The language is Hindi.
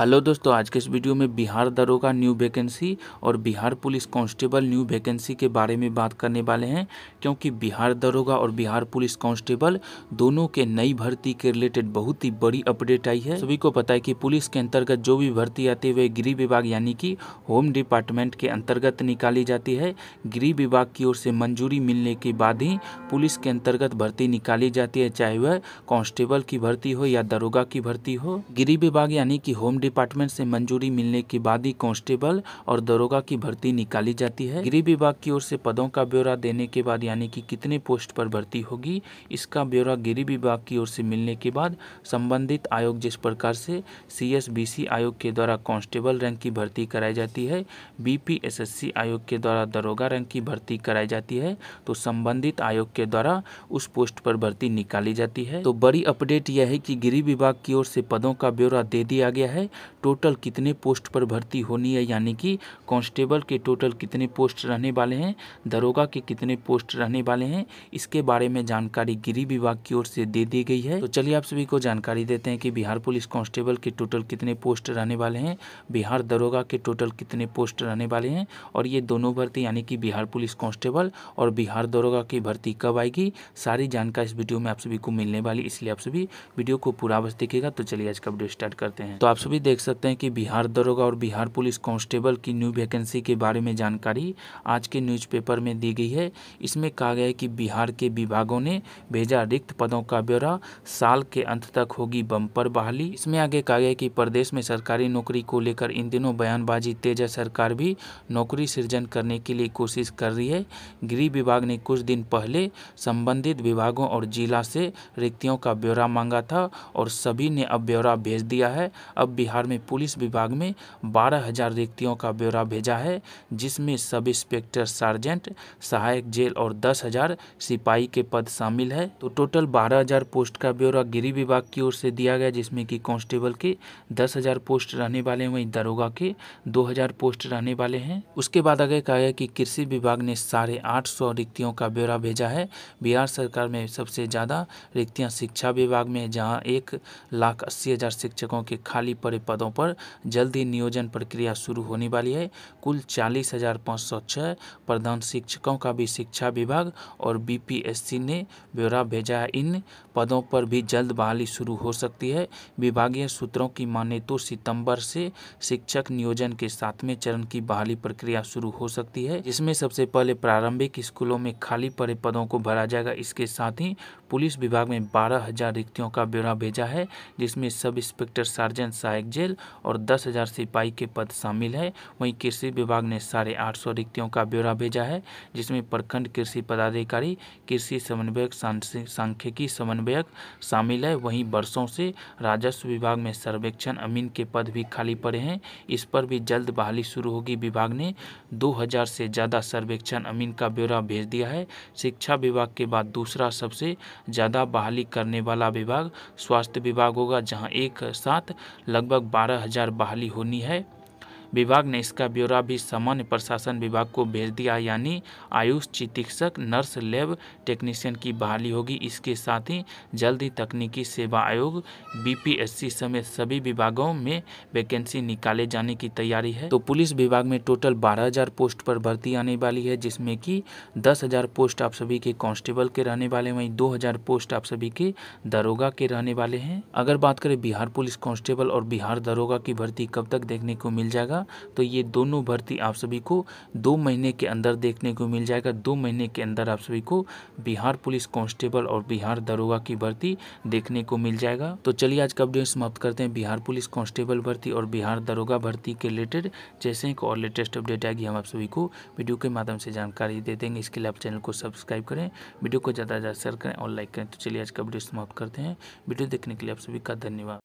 हेलो दोस्तों आज के इस वीडियो में बिहार दरोगा न्यू वैकेंसी और Bihar police constable new vacancy के बारे में बात करने वाले हैं क्योंकि बिहार दरोगा और बिहार पुलिस कांस्टेबल दोनों के नई भर्ती के रिलेटेड बहुत ही बड़ी अपडेट आई है सभी को पता है कि पुलिस के अंतर्गत जो भी भर्ती आती है गृह विभाग यानी कि होम डिपार्टमेंट के अंतर्गत निकाली जाती है गृह विभाग की ओर से मंजूरी मिलने के बाद ही पुलिस के अंतर्गत भर्ती निकाली जाती है चाहे वह कांस्टेबल की भर्ती हो या दरोगा की भर्ती हो गृह विभाग यानी कि होम डिपार्टमेंट से मंजूरी मिलने के बाद ही कांस्टेबल और दरोगा की भर्ती निकाली जाती है गृह विभाग की ओर से पदों का ब्यौरा देने के बाद यानी कि कितने पोस्ट पर भर्ती होगी इसका ब्यौरा गृह विभाग की ओर से मिलने के बाद संबंधित आयोग जिस प्रकार से सी आयोग के द्वारा कांस्टेबल रैंक की भर्ती कराई जाती है बीपीएसएससी आयोग के द्वारा दरोगा रैंक की भर्ती कराई जाती है तो संबंधित आयोग के द्वारा उस पोस्ट पर भर्ती निकाली जाती है तो बड़ी अपडेट यह है कि गृह विभाग की ओर से पदों का ब्यौरा दे दिया गया है टोटल कितने पोस्ट पर भर्ती होनी है यानी कि कांस्टेबल के टोटल कितने पोस्ट रहने वाले हैं दरोगा के कितने पोस्ट रहने वाले हैं इसके बारे में जानकारी गृह विभाग की ओर से दे दी गई है तो चलिए आप सभी को जानकारी देते हैं कि बिहार पुलिस कांस्टेबल के टोटल कितने पोस्ट रहने वाले हैं बिहार दरोगा के टोटल कितने पोस्ट रहने वाले हैं और ये दोनों भर्ती यानी कि बिहार पुलिस कांस्टेबल और बिहार दरोगा की भर्ती कब आएगी सारी जानकारी इस वीडियो में आप सभी को मिलने वाली इसलिए आप सभी वीडियो को पूरा अवश्य देखेगा तो चलिए आज का वीडियो स्टार्ट करते हैं तो आप सभी भी देख सकते हैं कि बिहार दरोगा और बिहार पुलिस कांस्टेबल की न्यू वैकेंसी के बारे में जानकारी आज के न्यूज़पेपर में दी गई है इसमें कहा गया है कि बिहार के विभागों ने भेजा रिक्त पदों का ब्यौरा साल के अंत तक होगी बम्पर बहाली इसमें आगे कहा गया कि प्रदेश में सरकारी नौकरी को लेकर इन दिनों बयानबाजी तेज है सरकार भी नौकरी सृजन करने के लिए कोशिश कर रही है गृह विभाग ने कुछ दिन पहले संबंधित विभागों और जिला से रिक्तियों का ब्यौरा मांगा था और सभी ने अब ब्यौरा भेज दिया है अब बिहार बिहार में पुलिस विभाग में बारह हजार रिक्तियों का ब्यौरा भेजा है जिसमें सब इंस्पेक्टर सार्जेंट सहायक जेल और दस हजार सिपाही के पद शामिल है तो टोटल बारह हजार पोस्ट का ब्यौरा गिरी विभाग की ओर से दिया गया जिसमें कि कांस्टेबल के दस हजार पोस्ट रहने वाले हैं वहीं दरोगा के दो हजार पोस्ट रहने वाले हैं उसके बाद आगे कहा गया कि कृषि विभाग ने साढ़े आठ सौ रिक्तियों का ब्यौरा भेजा है बिहार सरकार में सबसे ज़्यादा रिक्तियाँ शिक्षा विभाग में जहाँ एक लाख अस्सी हज़ार शिक्षकों के खाली पड़े पदों पर जल्द ही नियोजन प्रक्रिया शुरू होने वाली है कुल चालीस हज़ार पाँच सौ छः प्रधान शिक्षकों का भी शिक्षा विभाग और बीपीएससी ने ब्यौरा भेजा है इन पदों पर भी जल्द बहाली शुरू हो सकती है विभागीय सूत्रों की माने तो सितंबर से शिक्षक नियोजन के सातवें चरण की बहाली प्रक्रिया शुरू हो सकती है जिसमें सबसे पहले प्रारंभिक स्कूलों में खाली पड़े पदों को भरा जाएगा इसके साथ ही पुलिस विभाग में बारह हजार रिक्तियों का ब्यौरा भेजा है जिसमें सब इंस्पेक्टर सार्जेंट सहायक जेल और दस हजार सिपाही के पद शामिल है वहीं कृषि विभाग ने साढ़े आठ सौ रिक्तियों का ब्यौरा भेजा है जिसमें प्रखंड कृषि पदाधिकारी कृषि समन्वयक सांख्यिकी समन्वयक शामिल है वहीं वर्षों से राजस्व विभाग में सर्वेक्षण अमीन के पद भी खाली पड़े हैं इस पर भी जल्द बहाली शुरू होगी विभाग ने हजार से ज़्यादा सर्वेक्षण अमीन का ब्यौरा भेज दिया है शिक्षा विभाग के बाद दूसरा सबसे ज़्यादा बहाली करने वाला विभाग स्वास्थ्य विभाग होगा जहां एक साथ लगभग बारह हज़ार बहाली होनी है विभाग ने इसका ब्यौरा भी सामान्य प्रशासन विभाग को भेज दिया यानी आयुष चिकित्सक नर्स लैब टेक्नीशियन की बहाली होगी इसके साथ ही जल्द ही तकनीकी सेवा आयोग बीपीएससी समेत सभी विभागों में वैकेंसी निकाले जाने की तैयारी है तो पुलिस विभाग में टोटल बारह पोस्ट पर भर्ती आने वाली है जिसमें की दस पोस्ट आप सभी के कांस्टेबल के रहने वाले वहीं 2,000 पोस्ट आप सभी के दरोगा के रहने वाले हैं अगर बात करें बिहार पुलिस कांस्टेबल और बिहार दरोगा की भर्ती कब तक देखने को मिल जाएगा होगा तो ये दोनों भर्ती आप सभी को दो महीने के अंदर देखने को मिल जाएगा दो महीने के अंदर आप सभी को बिहार पुलिस कांस्टेबल और बिहार दरोगा की भर्ती देखने को मिल जाएगा तो चलिए आज का अपडेट समाप्त करते हैं बिहार पुलिस कांस्टेबल भर्ती और बिहार दरोगा भर्ती के रिलेटेड जैसे एक और लेटेस्ट अपडेट आएगी हम आप सभी को वीडियो के माध्यम से जानकारी दे देंगे इसके लिए आप चैनल को सब्सक्राइब करें वीडियो को ज़्यादा ज़्यादा शेयर करें और लाइक करें तो चलिए आज का अपडेट समाप्त करते हैं वीडियो देखने के लिए आप सभी का धन्यवाद